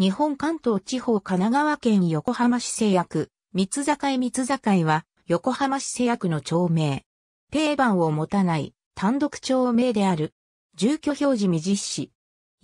日本関東地方神奈川県横浜市製薬、三境三境は、横浜市製薬の町名。定番を持たない、単独町名である。住居表示未実施。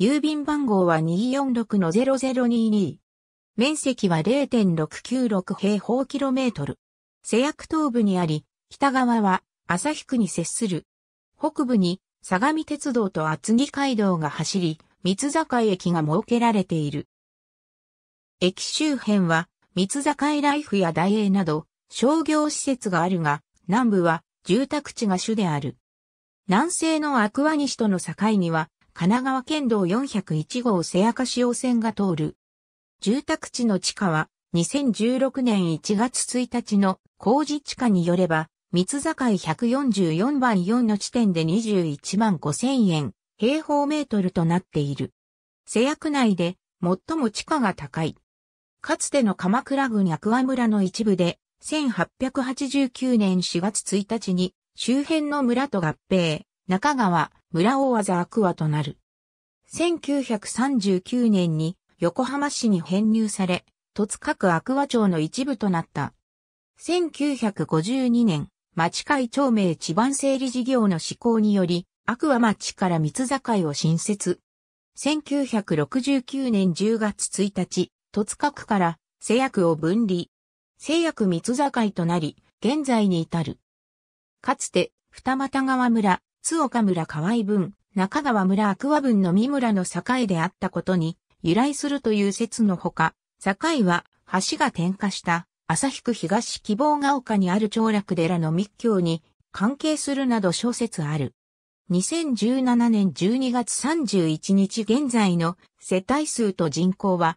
郵便番号は246-0022。面積は0.696平方キロメートル。製薬東部にあり、北側は旭区に接する。北部に相模鉄道と厚木街道が走り、三境駅が設けられている。駅周辺は、三坂井ライフや大英など、商業施設があるが、南部は住宅地が主である。南西のアクア西との境には、神奈川県道401号瀬赤潮線が通る。住宅地の地下は、2016年1月1日の工事地下によれば、三坂井144番4の地点で21万5千円、平方メートルとなっている。瀬谷区内で最も地価が高いかつての鎌倉郡ア和村の一部で、1889年4月1日に周辺の村と合併、中川、村大和アクアとなる。1939年に横浜市に編入され、戸塚区アクア町の一部となった。1952年、町会町名地盤整理事業の施行により、アクア町から三つ境を新設。1969年10月1日、戸塚区から製薬を分離。製薬三境となり、現在に至る。かつて、二俣川村、津岡村河合分、中川村悪和分の三村の境であったことに由来するという説のほか、境は橋が点火した旭区東希望が丘にある長楽寺の密教に関係するなど諸説ある。2017年12月31日現在の世帯数と人口は